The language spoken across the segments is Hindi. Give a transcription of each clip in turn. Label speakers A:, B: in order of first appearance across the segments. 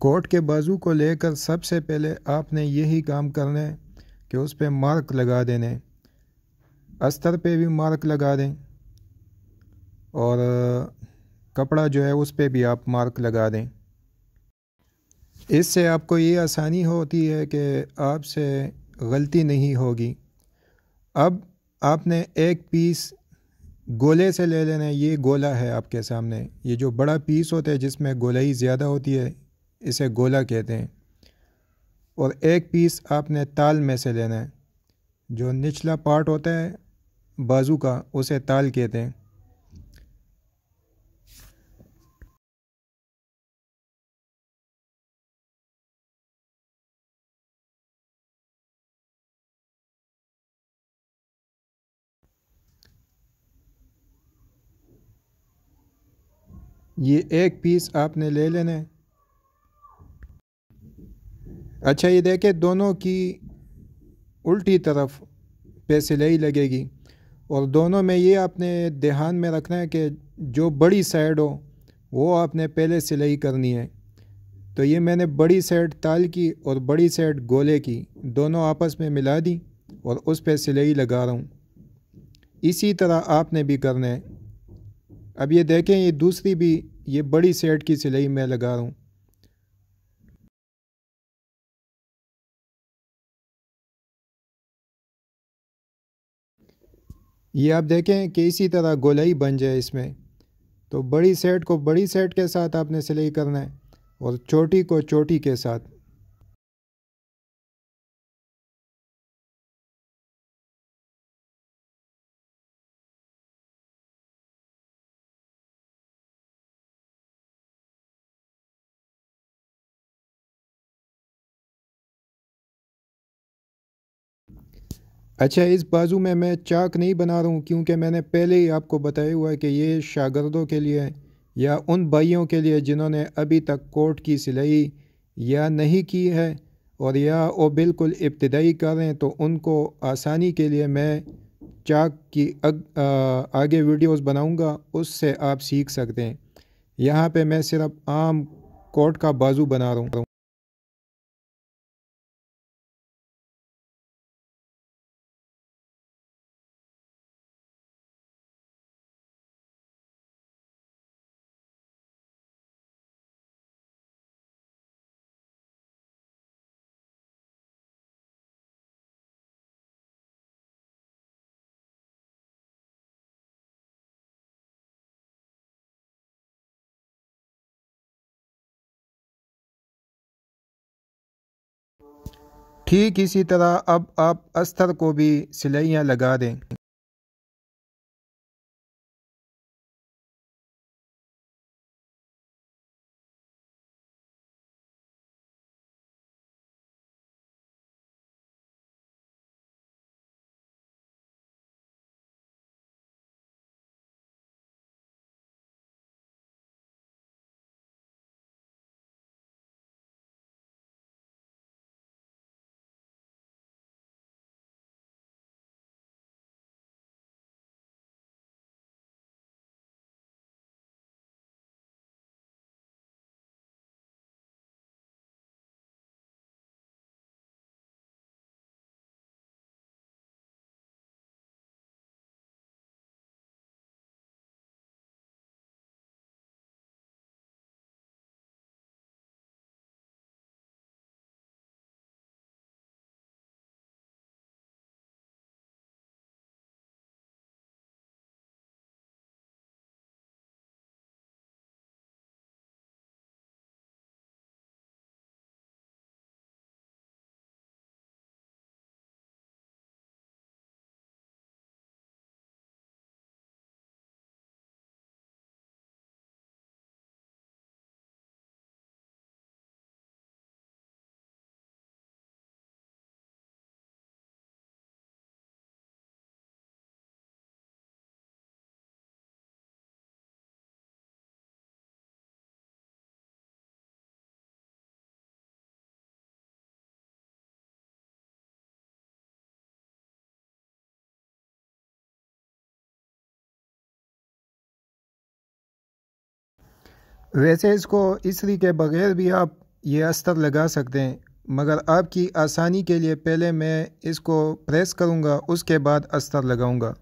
A: कोट के बाजू को लेकर सबसे पहले आपने यही काम करना है कि उस पर मार्क लगा देने अस्तर पे भी मार्क लगा दें और कपड़ा जो है उस पर भी आप मार्क लगा दें इससे आपको ये आसानी होती है कि आपसे गलती नहीं होगी अब आपने एक पीस गोले से ले लेना है ये गोला है आपके सामने ये जो बड़ा पीस होता है जिसमें गोलाई ज़्यादा होती है इसे गोला कहते हैं और एक पीस आपने ताल में से लेना है जो निचला पार्ट होता है बाजू का उसे ताल कहते हैं ये एक पीस आपने ले लेना है अच्छा ये देखें दोनों की उल्टी तरफ पे सिलाई लगेगी और दोनों में ये आपने ध्यान में रखना है कि जो बड़ी साइड हो वो आपने पहले सिलाई करनी है तो ये मैंने बड़ी साइड ताल की और बड़ी साइड गोले की दोनों आपस में मिला दी और उस पर सिलाई लगा रहा हूँ इसी तरह आपने भी करना है अब ये देखें ये दूसरी भी ये बड़ी सेट की सिलाई मैं लगा रहा हूँ ये आप देखें कि इसी तरह गोलाई बन जाए इसमें तो बड़ी सेट को बड़ी सेट के साथ आपने सिलाई करना है और चोटी को चोटी के साथ अच्छा इस बाजू में मैं चाक नहीं बना रहा हूँ क्योंकि मैंने पहले ही आपको बताया हुआ है कि ये शागिर्दों के लिए या उन भाइयों के लिए जिन्होंने अभी तक कोट की सिलाई या नहीं की है और या वो बिल्कुल इब्तदाई कर रहे हैं तो उनको आसानी के लिए मैं चाक की अग, आ, आगे वीडियोस बनाऊंगा उससे आप सीख सकते हैं यहाँ पे मैं सिर्फ आम कोट का बाजू बना रहा हूँ ठीक इसी तरह अब आप अस्तर को भी सिलाइयाँ लगा दें वैसे इसको इसरी के बग़ैर भी आप ये अस्तर लगा सकते हैं मगर आपकी आसानी के लिए पहले मैं इसको प्रेस करूँगा उसके बाद अस्तर लगाऊँगा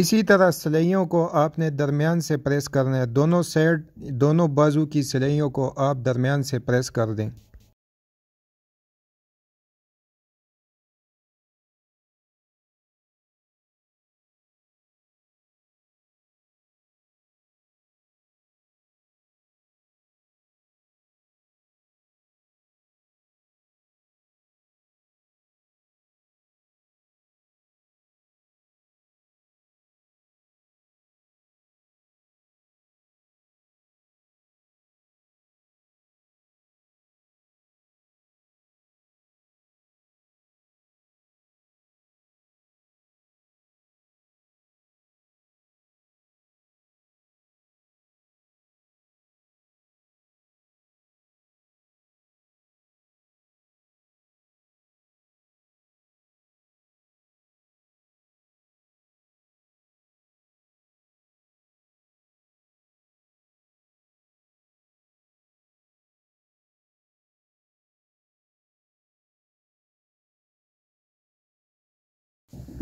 A: इसी तरह सिलाइयों को आपने दरमियान से प्रेस करना है दोनों साइड दोनों बाजू की सिलाइयों को आप दरमियान से प्रेस कर दें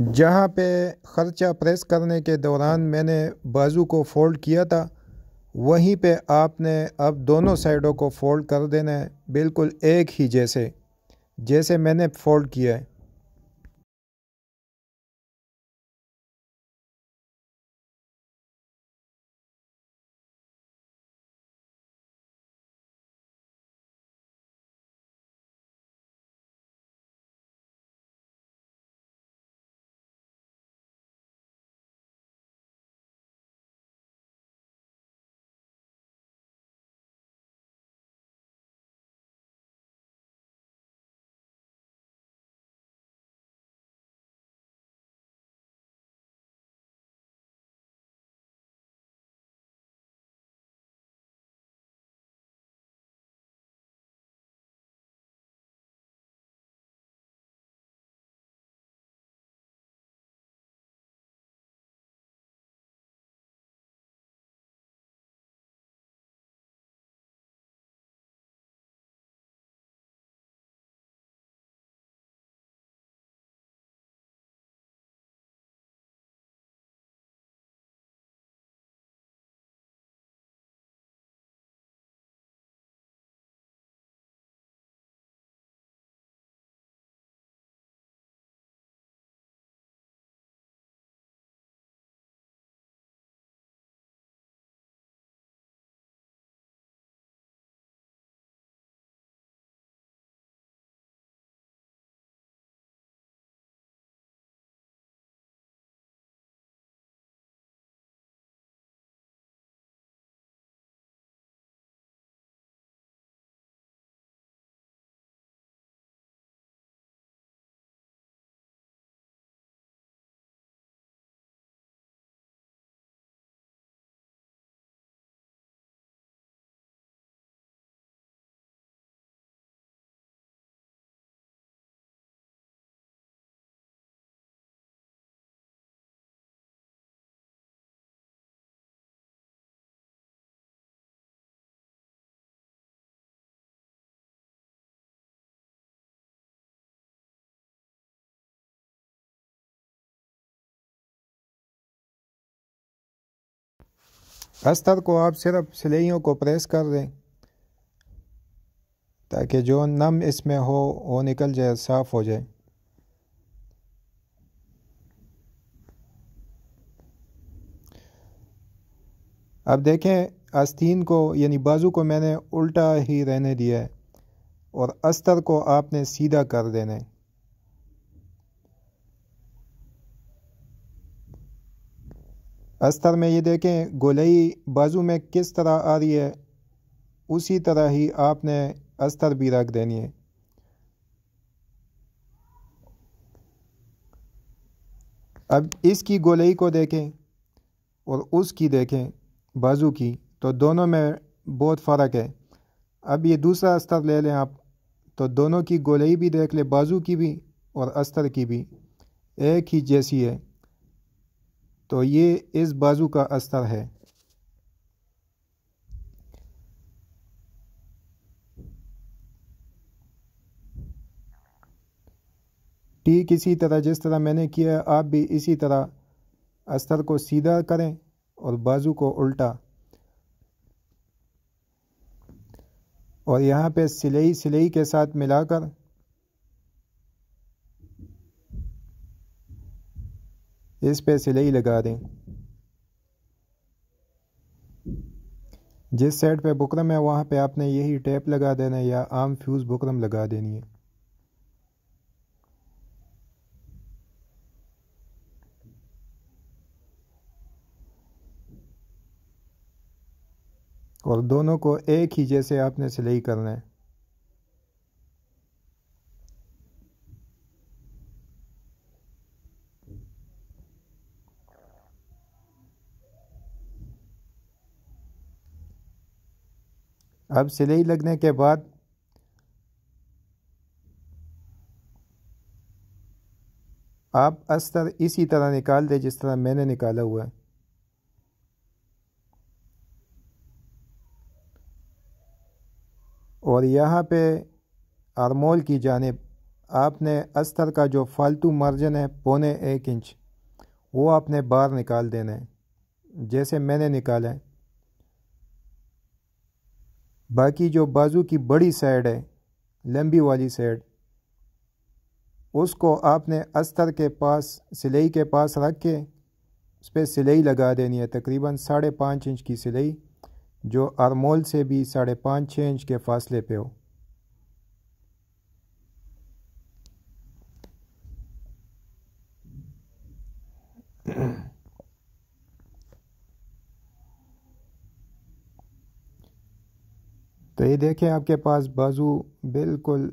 A: जहाँ पे ख़र्चा प्रेस करने के दौरान मैंने बाजू को फ़ोल्ड किया था वहीं पे आपने अब दोनों साइडों को फ़ोल्ड कर देना है बिल्कुल एक ही जैसे जैसे मैंने फ़ोल्ड किया है अस्तर को आप सिर्फ सिलाइयों को प्रेस कर दें ताकि जो नम इसमें हो वो निकल जाए साफ़ हो जाए अब देखें आस्तीन को यानी बाजू को मैंने उल्टा ही रहने दिया है और अस्तर को आपने सीधा कर देना है अस्तर में ये देखें गोलई बाजू में किस तरह आ रही है उसी तरह ही आपने अस्तर भी रख देनी है अब इसकी गोलई को देखें और उसकी देखें बाजू की तो दोनों में बहुत फ़र्क है अब ये दूसरा अस्तर ले लें आप तो दोनों की गोलई भी देख लें बाजू की भी और अस्तर की भी एक ही जैसी है तो ये इस बाजू का अस्तर है टी किसी तरह जिस तरह मैंने किया आप भी इसी तरह अस्तर को सीधा करें और बाजू को उल्टा और यहाँ पे सिलाई सिलाई के साथ मिलाकर इस पे सिलाई लगा दें जिस साइड पे बुकरम है वहाँ पे आपने यही टेप लगा देना है या आम फ्यूज़ बुकरम लगा देनी है और दोनों को एक ही जैसे आपने सिलाई करना है अब सिलाई लगने के बाद आप अस्तर इसी तरह निकाल दें जिस तरह मैंने निकाला हुआ है और यहाँ पे आरमोल की जानब आपने अस्तर का जो फालतू मार्जिन है पौने एक इंच वो आपने बाहर निकाल देना है जैसे मैंने निकाला है बाकी जो बाजू की बड़ी साइड है लंबी वाली साइड उसको आपने अस्तर के पास सिलाई के पास रख के उस पर सिलाई लगा देनी है तकरीबन साढ़े पाँच इंच की सिलाई जो अरमोल से भी साढ़े पाँच छः इंच के फासले पे हो तो ये देखें आपके पास बाजू बिल्कुल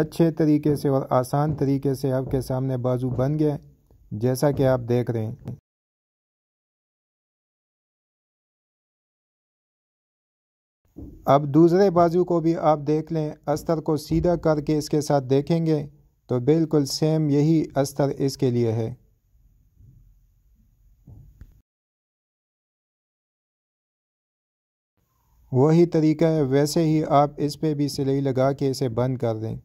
A: अच्छे तरीके से और आसान तरीके से आपके सामने बाजू बन गए जैसा कि आप देख रहे हैं अब दूसरे बाजू को भी आप देख लें अस्तर को सीधा करके इसके साथ देखेंगे तो बिल्कुल सेम यही अस्तर इसके लिए है वही तरीका है वैसे ही आप इस पे भी सिलाई लगा के इसे बंद कर दें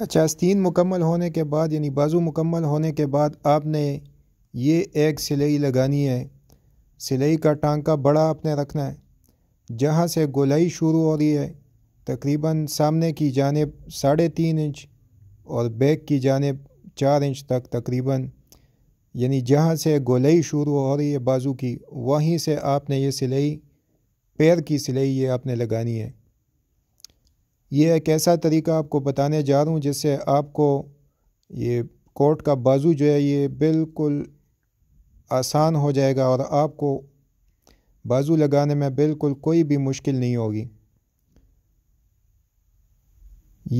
A: अच्छा आस्तीन मुकम्मल होने के बाद यानी बाजू मुकम्मल होने के बाद आपने ये एक सिलाई लगानी है सिलाई का टांका बड़ा आपने रखना है जहाँ से गोलाई शुरू हो रही है तकरीबन सामने की जानब साढ़े तीन इंच और बैक की जानब चार इंच तक तकरीबन यानी जहाँ से गोलाई शुरू हो रही है बाजू की वहीं से आपने ये सिलाई पैर की सिलाई ये आपने लगानी है ये एक ऐसा तरीका आपको बताने जा रहा हूँ जिससे आपको ये कोट का बाजू जो है ये बिल्कुल आसान हो जाएगा और आपको बाजू लगाने में बिल्कुल कोई भी मुश्किल नहीं होगी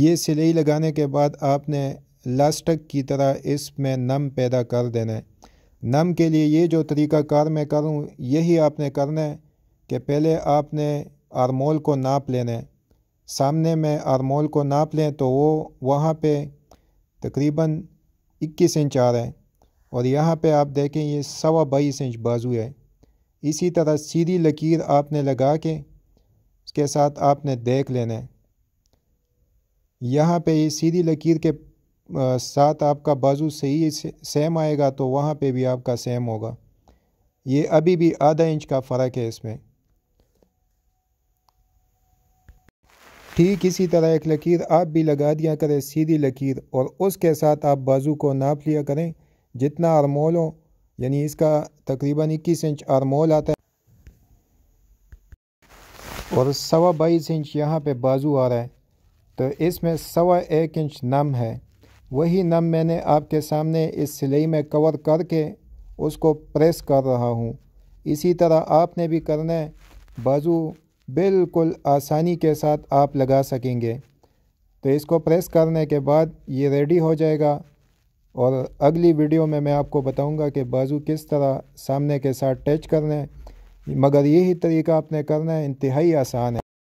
A: ये सिलाई लगाने के बाद आपने लास्टक की तरह इसमें नम पैदा कर देना है नम के लिए ये जो तरीका कार मैं करूँ यही आपने करना है कि पहले आपने आरमोल को नाप लेना है सामने में आरमोल को नाप लें तो वो वहाँ पे तकरीबन 21 इंच आ रहा है और यहाँ पे आप देखें ये सवा बाईस इंच बाजू है इसी तरह सीधी लकीर आपने लगा के उसके साथ आपने देख लेना है यहाँ पे ये सीधी लकीर के साथ आपका बाजू सही सेम आएगा तो वहाँ पे भी आपका सेम होगा ये अभी भी आधा इंच का फ़र्क है इसमें ठीक इसी तरह एक लकीर आप भी लगा दिया करें सीधी लकीर और उसके साथ आप बाजू को नाप लिया करें जितना आरमोल हो यानी इसका तकरीबन इक्कीस इंच आरमोल आता है और सवा बाईस इंच यहाँ पे बाजू आ रहा है तो इसमें सवा एक इंच नम है वही नम मैंने आपके सामने इस सिलाई में कवर करके उसको प्रेस कर रहा हूँ इसी तरह आपने भी करना है बाजू बिल्कुल आसानी के साथ आप लगा सकेंगे तो इसको प्रेस करने के बाद ये रेडी हो जाएगा और अगली वीडियो में मैं आपको बताऊंगा कि बाजू किस तरह सामने के साथ टच करना है मगर यही तरीका आपने करना है इंतहाई आसान है